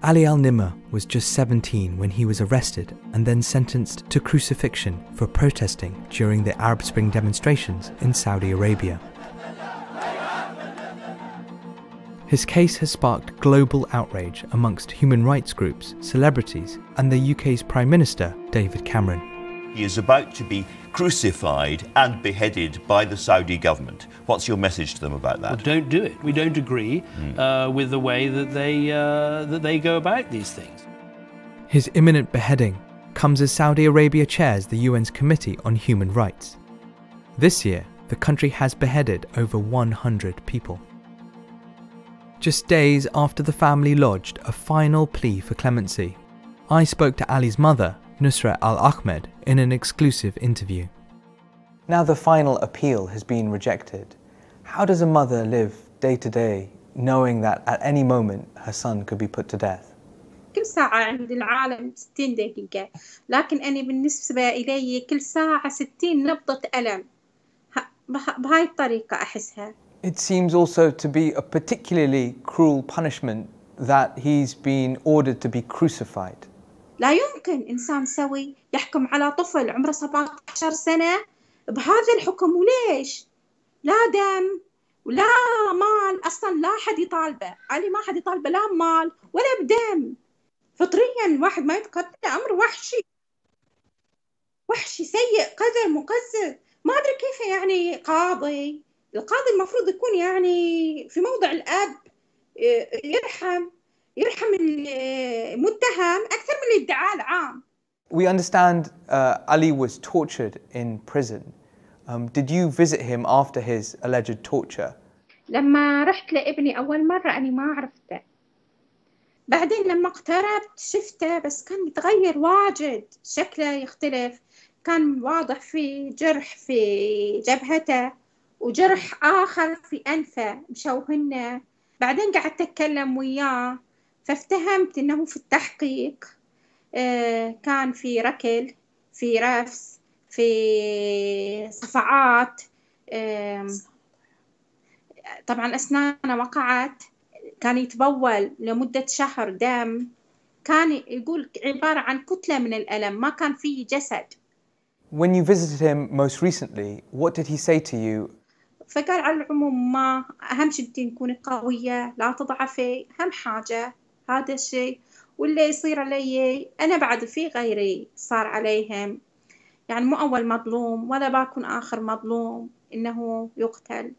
Ali al Nimr was just 17 when he was arrested and then sentenced to crucifixion for protesting during the Arab Spring demonstrations in Saudi Arabia. His case has sparked global outrage amongst human rights groups, celebrities, and the UK's Prime Minister, David Cameron he is about to be crucified and beheaded by the Saudi government. What's your message to them about that? Well, don't do it. We don't agree mm. uh, with the way that they, uh, that they go about these things. His imminent beheading comes as Saudi Arabia chairs the UN's Committee on Human Rights. This year, the country has beheaded over 100 people. Just days after the family lodged a final plea for clemency, I spoke to Ali's mother Nusra al Ahmed in an exclusive interview. Now the final appeal has been rejected. How does a mother live day to day knowing that at any moment her son could be put to death? كل ساعة عند العالم 60 دقيقة لكن أنا بالنسبة إلي كل ساعة 60 نبضة ألم بهاي الطريقة أحسها It seems also to be a particularly cruel punishment that he's been ordered to be crucified. لا يمكن إنسان سوي يحكم على طفل عمره 17 سنة بهذا الحكم وليش؟ لا دم ولا مال أصلا لا حد يطالبه علي ما حد يطالبه لا مال ولا بدم فطريا الواحد ما يتقبل أمر وحشي وحشي سيء قذر مقزز ما أدري كيف يعني قاضي القاضي المفروض يكون يعني في موضع الأب آه، يرحم يرحم المتهم أكثر من الادعاء العام. We understand uh, Ali was tortured in prison. Um, did you visit him after his alleged torture? لما رحت لابني أول مرة أنا ما عرفته. بعدين لما اقتربت شفته بس كان متغير واجد شكله يختلف كان واضح في جرح في جبهته وجرح آخر في أنفه مشوهنه بعدين قعدت أتكلم وياه فافتهمت أنه في التحقيق آه، كان في ركل في رفس في صفعات طبعا أسنانه وقعت كان يتبول لمدة شهر دم كان يقول عبارة عن كتلة من الألم ما كان فيه جسد When you visited him most recently, what did he say to you? فقال على العموم ما أهم شيء نكوني قوية لا تضعفي أهم حاجة هذا الشيء واللي يصير علي أنا بعد في غيري صار عليهم يعني مو أول مظلوم ولا بكون آخر مظلوم إنه يقتل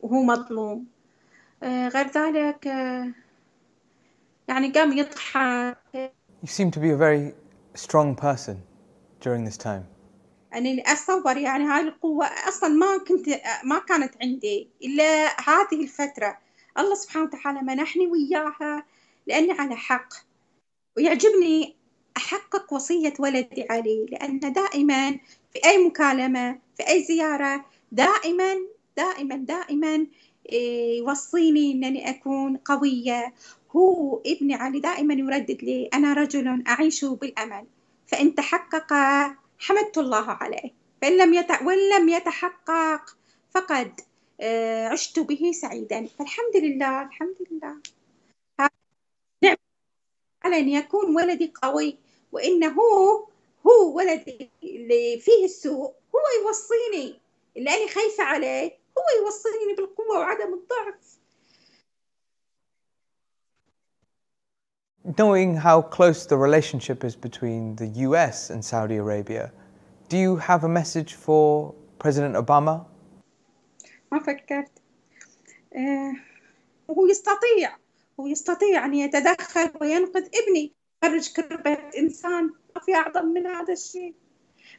وهو آه، مظلوم آه، غير ذلك آه، يعني قام يضحك You seem to be a very strong person during this time. أنا أتصور يعني هاي القوة أصلا ما كنت ما كانت عندي إلا هذه الفترة الله سبحانه وتعالى منحني وياها لأني على حق ويعجبني أحقق وصية ولدي علي لأن دائما في أي مكالمة في أي زيارة دائما دائما دائما إيه، يوصيني أنني أكون قوية هو ابني علي دائما يردد لي أنا رجل أعيش بالأمل فإن تحقق حمدت الله عليه فإن لم وإن لم يتحقق فقد آه، عشت به سعيدا فالحمد لله الحمد لله نعم على أن يكون ولدي قوي وإنه هو ولدي اللي فيه السوء هو يوصيني اللي أنا خايفة عليه هو يوصيني بالقوة وعدم الضعف Knowing how close the relationship is between the US and Saudi Arabia, do you have a message for President Obama ما فكرت آه هو يستطيع هو يستطيع أن يتدخل وينقذ ابني خرج كربة إنسان ما في أعظم من هذا الشيء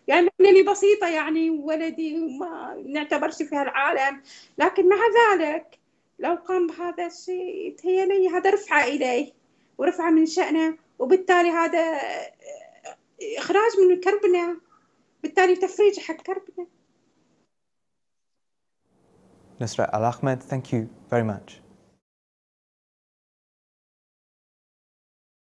يعني أنني بسيطة يعني ولدي ما نعتبرش في هالعالم لكن مع ذلك لو قام بهذا الشيء تهيألي هذا رفعة إليه ورفعة من شأنه وبالتالي هذا آه، إخراج من كربنا بالتالي تفريج حق كربنا Nusrat Al Ahmed. Thank you very much.